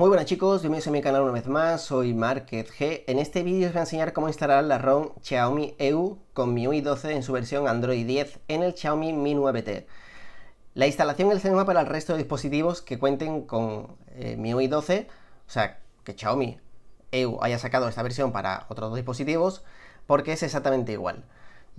Muy buenas chicos, bienvenidos a mi canal una vez más, soy Market G. En este vídeo os voy a enseñar cómo instalar la ROM Xiaomi EU con MIUI 12 en su versión Android 10 en el Xiaomi Mi 9T. La instalación es el misma para el resto de dispositivos que cuenten con eh, MIUI 12, o sea, que Xiaomi EU haya sacado esta versión para otros dos dispositivos, porque es exactamente igual.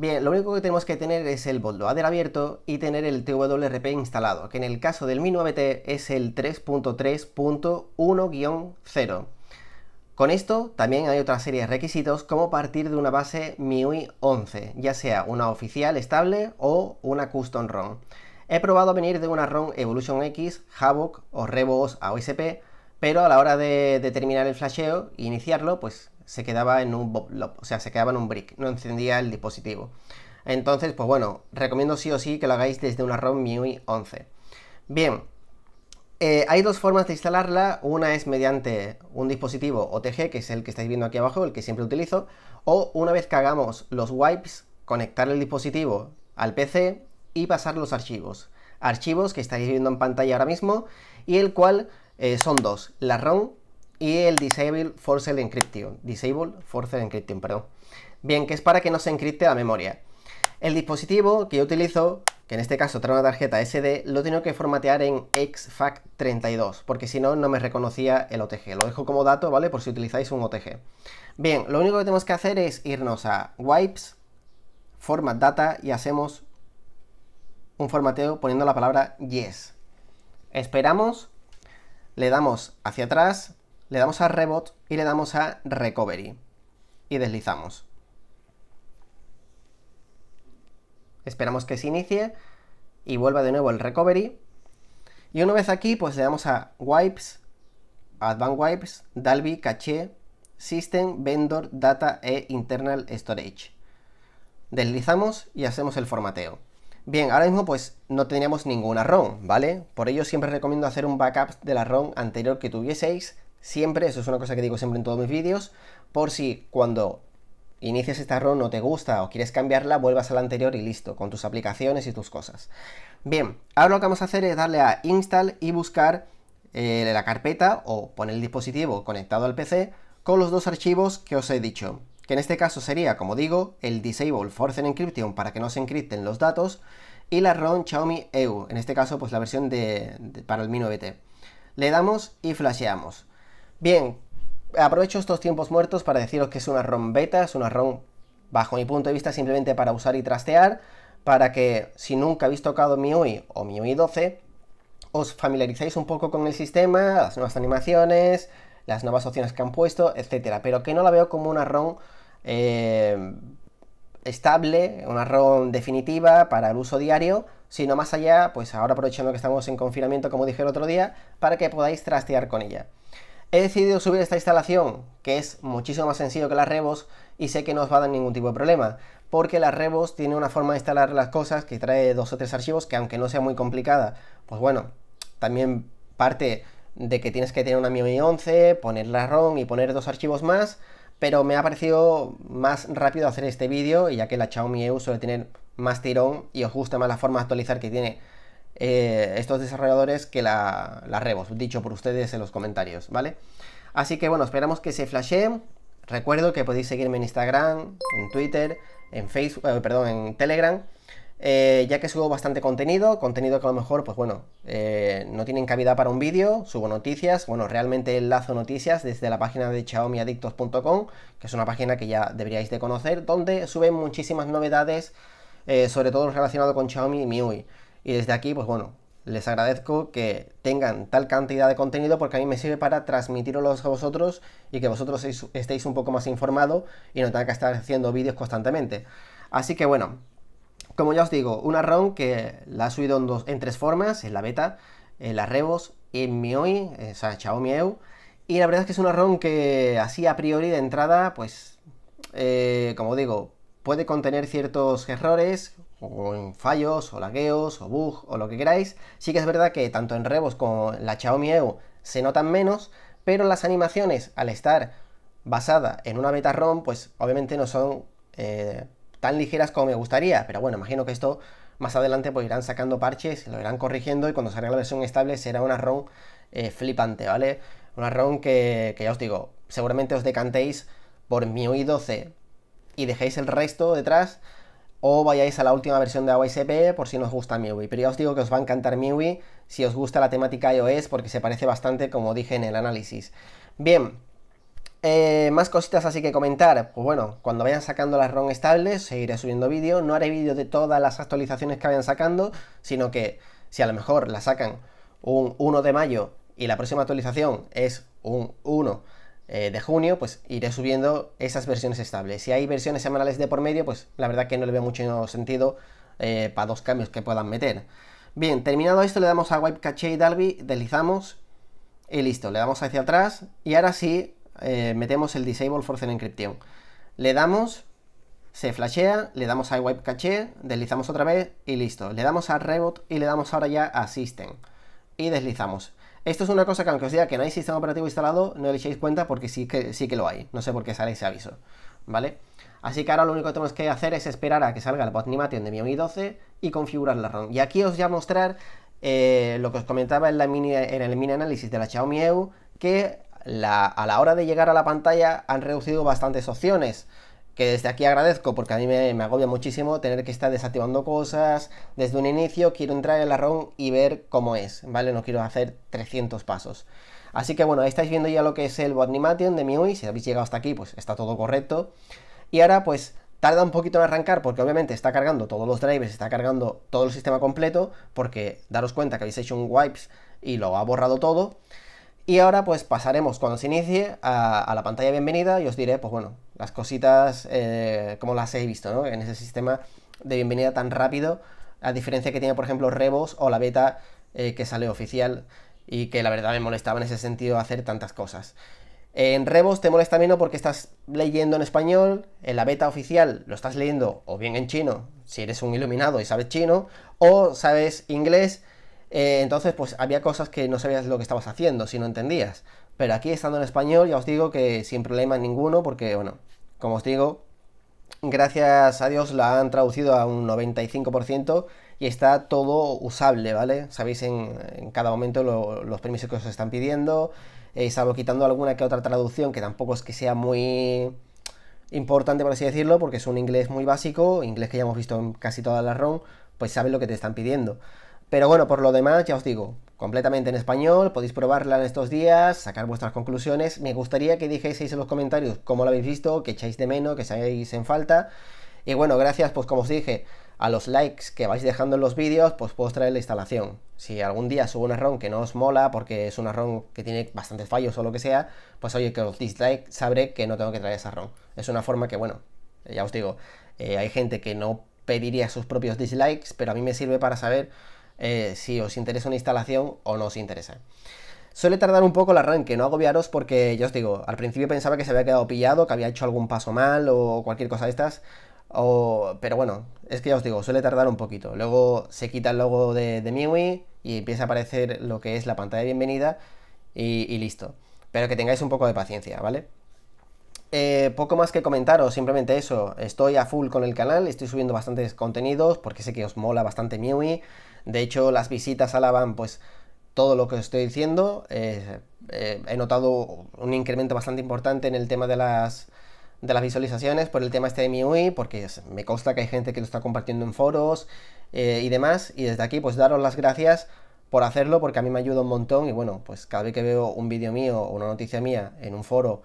Bien, lo único que tenemos que tener es el bootloader abierto y tener el TWRP instalado, que en el caso del Mi 9T es el 3.3.1-0. Con esto también hay otra serie de requisitos como partir de una base MIUI 11, ya sea una oficial estable o una custom ROM. He probado venir de una ROM Evolution X, Havoc o Rebos a pero a la hora de, determinar el flasheo e iniciarlo, pues se quedaba en un o sea, se quedaba en un brick, no encendía el dispositivo. Entonces, pues bueno, recomiendo sí o sí que lo hagáis desde una ROM MIUI 11. Bien, eh, hay dos formas de instalarla, una es mediante un dispositivo OTG, que es el que estáis viendo aquí abajo, el que siempre utilizo, o una vez que hagamos los wipes, conectar el dispositivo al PC y pasar los archivos. Archivos que estáis viendo en pantalla ahora mismo y el cual eh, son dos, la ROM y el Disable Forced Encryption. Disable Forced Encryption, perdón. Bien, que es para que no se encripte la memoria. El dispositivo que yo utilizo, que en este caso trae una tarjeta SD, lo tengo que formatear en xfac 32 porque si no, no me reconocía el OTG. Lo dejo como dato, ¿vale? Por si utilizáis un OTG. Bien, lo único que tenemos que hacer es irnos a Wipes, Format Data y hacemos un formateo poniendo la palabra yes. Esperamos, le damos hacia atrás, le damos a Rebot y le damos a Recovery. Y deslizamos. Esperamos que se inicie y vuelva de nuevo el Recovery. Y una vez aquí, pues le damos a Wipes, Advanced Wipes, Dalby, Cache, System, Vendor, Data e Internal Storage. Deslizamos y hacemos el formateo. Bien, ahora mismo pues no teníamos ninguna ROM, ¿vale? Por ello siempre recomiendo hacer un backup de la ROM anterior que tuvieseis Siempre, eso es una cosa que digo siempre en todos mis vídeos, por si cuando inicias esta ROM no te gusta o quieres cambiarla, vuelvas a la anterior y listo, con tus aplicaciones y tus cosas. Bien, ahora lo que vamos a hacer es darle a install y buscar eh, la carpeta o poner el dispositivo conectado al PC con los dos archivos que os he dicho, que en este caso sería, como digo, el disable force encryption para que no se encripten los datos y la ROM Xiaomi EU, en este caso pues la versión para el Mi 9T. Le damos y flasheamos. Bien, aprovecho estos tiempos muertos para deciros que es una ROM beta, es una ROM bajo mi punto de vista simplemente para usar y trastear, para que si nunca habéis tocado MIUI o MIUI 12, os familiaricéis un poco con el sistema, las nuevas animaciones, las nuevas opciones que han puesto, etcétera, pero que no la veo como una ROM eh, estable, una ROM definitiva para el uso diario, sino más allá, pues ahora aprovechando que estamos en confinamiento, como dije el otro día, para que podáis trastear con ella. He decidido subir esta instalación, que es muchísimo más sencillo que las Rebos y sé que no os va a dar ningún tipo de problema, porque las Rebos tiene una forma de instalar las cosas que trae dos o tres archivos que aunque no sea muy complicada, pues bueno, también parte de que tienes que tener una MIUI 11, poner la ROM y poner dos archivos más, pero me ha parecido más rápido hacer este vídeo, y ya que la Xiaomi EU suele tener más tirón y os gusta más la forma de actualizar que tiene eh, estos desarrolladores que la, la dicho por ustedes en los comentarios, ¿vale? Así que bueno, esperamos que se flasheen. Recuerdo que podéis seguirme en Instagram, en Twitter, en Facebook, eh, perdón, en Telegram. Eh, ya que subo bastante contenido, contenido que a lo mejor, pues bueno, no tienen cabida para un vídeo, subo noticias, bueno, realmente enlazo noticias desde la página de xiaomiadictos.com, que es una página que ya deberíais de conocer, donde suben muchísimas novedades, sobre todo relacionado con Xiaomi y MIUI. Y desde aquí, pues bueno, les agradezco que tengan tal cantidad de contenido porque a mí me sirve para transmitirlos a vosotros y que vosotros estéis un poco más informados y no tenga que estar haciendo vídeos constantemente. Así que bueno, como ya os digo, una ROM que la ha subido en, dos, tres formas, en la beta, en la Rebos, en mi eh, o sea, Xiaomi EU. Y la verdad es que es una ROM que así a priori de entrada, pues, eh, como digo, puede contener ciertos errores, o en fallos, o lagueos, o bug, o lo que queráis. Sí que es verdad que tanto en Rebos como en la Xiaomi EU se notan menos, pero las animaciones, al estar basada en una beta ROM, pues obviamente no son eh, tan ligeras como me gustaría, pero bueno, imagino que esto más adelante pues irán sacando parches, lo irán corrigiendo y cuando salga la versión estable será una ROM eh, flipante, ¿vale? Una ROM que, que ya os digo, seguramente os decantéis por MIUI 12 y dejéis el resto detrás o vayáis a la última versión de AOSP e por si no os gusta MIUI. Pero ya os digo que os va a encantar MIUI si os gusta la temática iOS porque se parece bastante como dije en el análisis. Bien, eh, más cositas así que comentar. Pues bueno, cuando vayan sacando las ROM estables seguiré subiendo vídeo. No haré vídeo de todas las actualizaciones que vayan sacando, sino que si a lo mejor la sacan un 1 de mayo y la próxima actualización es un 1 eh, de junio, pues iré subiendo esas versiones estables. Si hay versiones semanales de por medio, pues la verdad que no le veo mucho sentido eh, para dos cambios que puedan meter. Bien, terminado esto le damos a Wipe Cache y Dalby, deslizamos y listo, le damos hacia atrás y ahora sí eh, metemos el Disable force en Encryption. Le damos, se flashea, le damos a Wipe Cache, deslizamos otra vez y listo. Le damos a Reboot y le damos ahora ya a System y deslizamos. Esto es una cosa que aunque os diga que no hay sistema operativo instalado, no le echéis cuenta porque sí que, sí que lo hay. No sé por qué sale ese aviso, ¿vale? Así que ahora lo único que tenemos que hacer es esperar a que salga el animation de MIUI 12 y configurar la ROM. Y aquí os voy a mostrar eh, lo que os comentaba en, en el mini análisis de la Xiaomi EU, que a la hora de llegar a la pantalla han reducido bastantes opciones que desde aquí agradezco porque a mí me, agobia muchísimo tener que estar desactivando cosas. Desde un inicio quiero entrar en la ROM y ver cómo es, ¿vale? No quiero hacer 300 pasos. Así que bueno, ahí estáis viendo ya lo que es el Animation de MIUI, si habéis llegado hasta aquí pues está todo correcto. Y ahora pues tarda un poquito en arrancar porque obviamente está cargando todos los drivers, está cargando todo el sistema completo porque daros cuenta que habéis hecho un wipes y lo ha borrado todo y ahora pues pasaremos cuando se inicie a, la pantalla bienvenida y os diré, pues bueno, las cositas eh, como las he visto, ¿no? En ese sistema de bienvenida tan rápido, a diferencia que tiene, por ejemplo, Rebos o la beta eh, que sale oficial y que la verdad me molestaba en ese sentido hacer tantas cosas. En Rebos te molesta menos porque estás leyendo en español, en la beta oficial lo estás leyendo o bien en chino, si eres un iluminado y sabes chino, o sabes inglés eh, entonces, pues había cosas que no sabías lo que estabas haciendo, si no entendías. Pero aquí, estando en español, ya os digo que sin problema ninguno, porque, bueno, como os digo, gracias a Dios la han traducido a un 95% y está todo usable, ¿vale? Sabéis en, cada momento los permisos que os están pidiendo, eh, salvo quitando alguna que otra traducción que tampoco es que sea muy importante, por así decirlo, porque es un inglés muy básico, inglés que ya hemos visto en casi todas las ROM, pues sabes lo que te están pidiendo. Pero bueno, por lo demás, ya os digo, completamente en español, podéis probarla en estos días, sacar vuestras conclusiones. Me gustaría que dijeseis en los comentarios cómo lo habéis visto, que echáis de menos, que seáis en falta. Y bueno, gracias, pues como os dije, a los likes que vais dejando en los vídeos, pues puedo traer la instalación. Si algún día subo una ROM que no os mola, porque es una ROM que tiene bastantes fallos o lo que sea, pues oye, que os dislike, sabré que no tengo que traer esa ROM. Es una forma que, bueno, ya os digo, eh, hay gente que no pediría sus propios dislikes, pero a mí me sirve para saber eh, si os interesa una instalación o no os interesa. Suele tardar un poco el arranque, no agobiaros porque, ya os digo, al principio pensaba que se había quedado pillado, que había hecho algún paso mal o cualquier cosa de estas, o... pero bueno, es que ya os digo, suele tardar un poquito. Luego se quita el logo de, de MIUI y empieza a aparecer lo que es la pantalla de bienvenida y listo. Pero que tengáis un poco de paciencia, ¿vale? Eh, poco más que comentaros, simplemente eso. Estoy a full con el canal, estoy subiendo bastantes contenidos porque sé que os mola bastante Miui. De hecho, las visitas alaban pues todo lo que os estoy diciendo. Eh, eh, he notado un incremento bastante importante en el tema de las, de las visualizaciones por el tema este de MIUI, porque me consta que hay gente que lo está compartiendo en foros y demás, y desde aquí pues daros las gracias por hacerlo, porque a mí me ayuda un montón, y bueno, pues cada vez que veo un vídeo mío o una noticia mía en un foro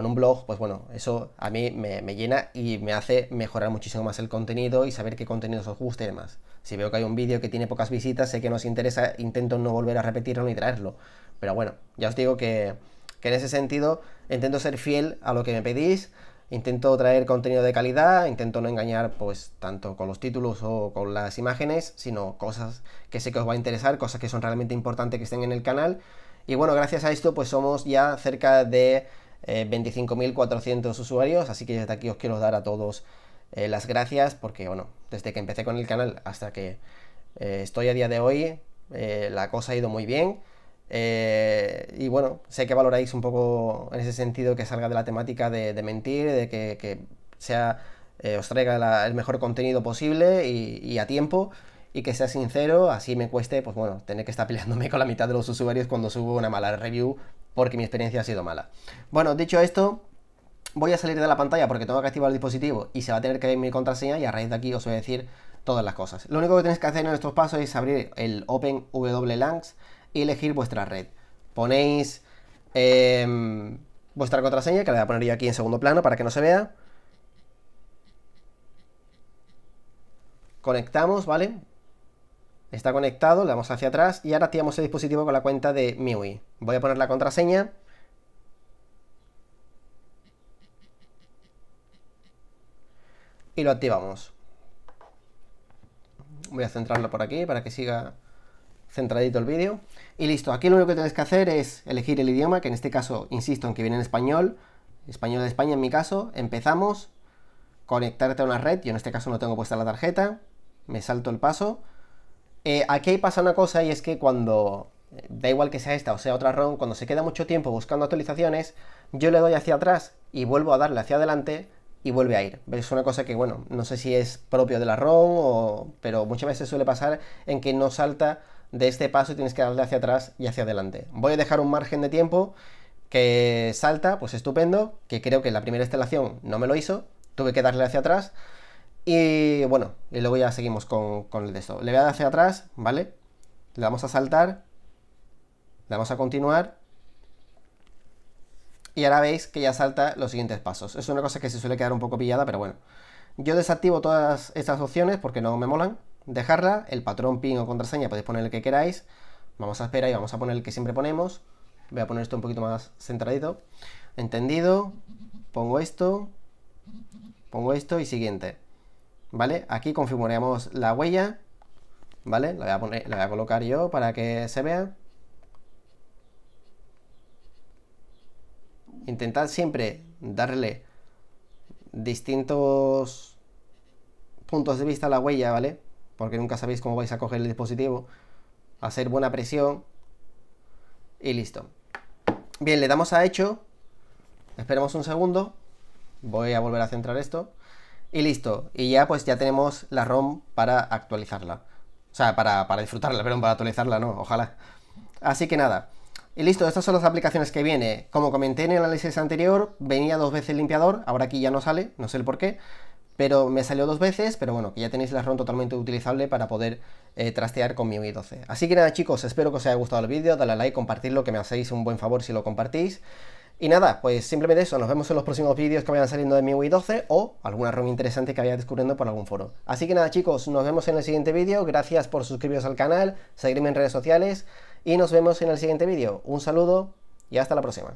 en un blog, pues bueno, eso a mí me, llena y me hace mejorar muchísimo más el contenido y saber qué contenidos os guste y demás. Si veo que hay un vídeo que tiene pocas visitas, sé que nos interesa, intento no volver a repetirlo ni traerlo. Pero bueno, ya os digo que, que en ese sentido intento ser fiel a lo que me pedís, intento traer contenido de calidad, intento no engañar pues tanto con los títulos o con las imágenes, sino cosas que sé que os va a interesar, cosas que son realmente importantes que estén en el canal. Y bueno, gracias a esto pues somos ya cerca de 25.400 eh, usuarios, así que desde aquí os quiero dar a todos eh, las gracias porque, bueno, desde que empecé con el canal hasta que eh, estoy a día de hoy, la cosa ha ido muy bien. y bueno, sé que valoráis un poco en ese sentido que salga de la temática de, mentir, de que, sea, os traiga el mejor contenido posible y, y a tiempo y que sea sincero, así me cueste, pues bueno, tener que estar peleándome con la mitad de los usuarios cuando subo una mala review porque mi experiencia ha sido mala. Bueno, dicho esto, voy a salir de la pantalla porque tengo que activar el dispositivo y se va a tener que ver mi contraseña y a raíz de aquí os voy a decir todas las cosas. Lo único que tenéis que hacer en estos pasos es abrir el OpenWLANX y elegir vuestra red. Ponéis em, vuestra contraseña, que la voy a poner yo aquí en segundo plano para que no se vea. Conectamos, ¿vale? Está conectado, le damos hacia atrás y ahora activamos el dispositivo con la cuenta de MIUI. Voy a poner la contraseña. Y lo activamos. Voy a centrarlo por aquí para que siga centradito el vídeo. Y listo, aquí lo único que tienes que hacer es elegir el idioma, que en este caso insisto en que viene en español, español de España en mi caso, empezamos, conectarte a una red, yo en este caso no tengo puesta la tarjeta, me salto el paso, eh, aquí pasa una cosa y es que cuando, eh, da igual que sea esta o sea otra ROM, cuando se queda mucho tiempo buscando actualizaciones, yo le doy hacia atrás y vuelvo a darle hacia adelante y vuelve a ir. Es una cosa que, bueno, no sé si es propio de la ROM, o... pero muchas veces suele pasar en que no salta de este paso y tienes que darle hacia atrás y hacia adelante. Voy a dejar un margen de tiempo que salta, pues estupendo, que creo que en la primera instalación no me lo hizo, tuve que darle hacia atrás, y bueno, y luego ya seguimos con, con el de esto. Le voy a dar hacia atrás, ¿vale? Le vamos a saltar. Le vamos a continuar. Y ahora veis que ya salta los siguientes pasos. Es una cosa que se suele quedar un poco pillada, pero bueno. Yo desactivo todas estas opciones porque no me molan. Dejarla, el patrón, pin o contraseña podéis poner el que queráis. Vamos a esperar y vamos a poner el que siempre ponemos. Voy a poner esto un poquito más centradito. Entendido. Pongo esto. Pongo esto y siguiente. ¿vale? Aquí configuramos la huella, ¿vale? La voy a, a colocar yo para que se vea. Intentad siempre darle distintos puntos de vista a la huella, ¿vale? Porque nunca sabéis cómo vais a coger el dispositivo. Hacer buena presión y listo. Bien, le damos a hecho. Esperemos un segundo. Voy a volver a centrar esto y listo. Y ya pues ya tenemos la ROM para actualizarla. O sea, para, disfrutarla, pero para actualizarla, no, ojalá. Así que nada. Y listo, estas son las aplicaciones que viene. Como comenté en el análisis anterior, venía dos veces el limpiador, ahora aquí ya no sale, no sé el por qué, pero me salió dos veces, pero bueno, que ya tenéis la ROM totalmente utilizable para poder eh, trastear con mi UI 12. Así que nada chicos, espero que os haya gustado el vídeo, dale a like, compartirlo, que me hacéis un buen favor si lo compartís. Y nada, pues simplemente eso, nos vemos en los próximos vídeos que vayan saliendo de MIUI 12 o alguna ROM interesante que vaya descubriendo por algún foro. Así que nada chicos, nos vemos en el siguiente vídeo, gracias por suscribiros al canal, seguirme en redes sociales y nos vemos en el siguiente vídeo. Un saludo y hasta la próxima.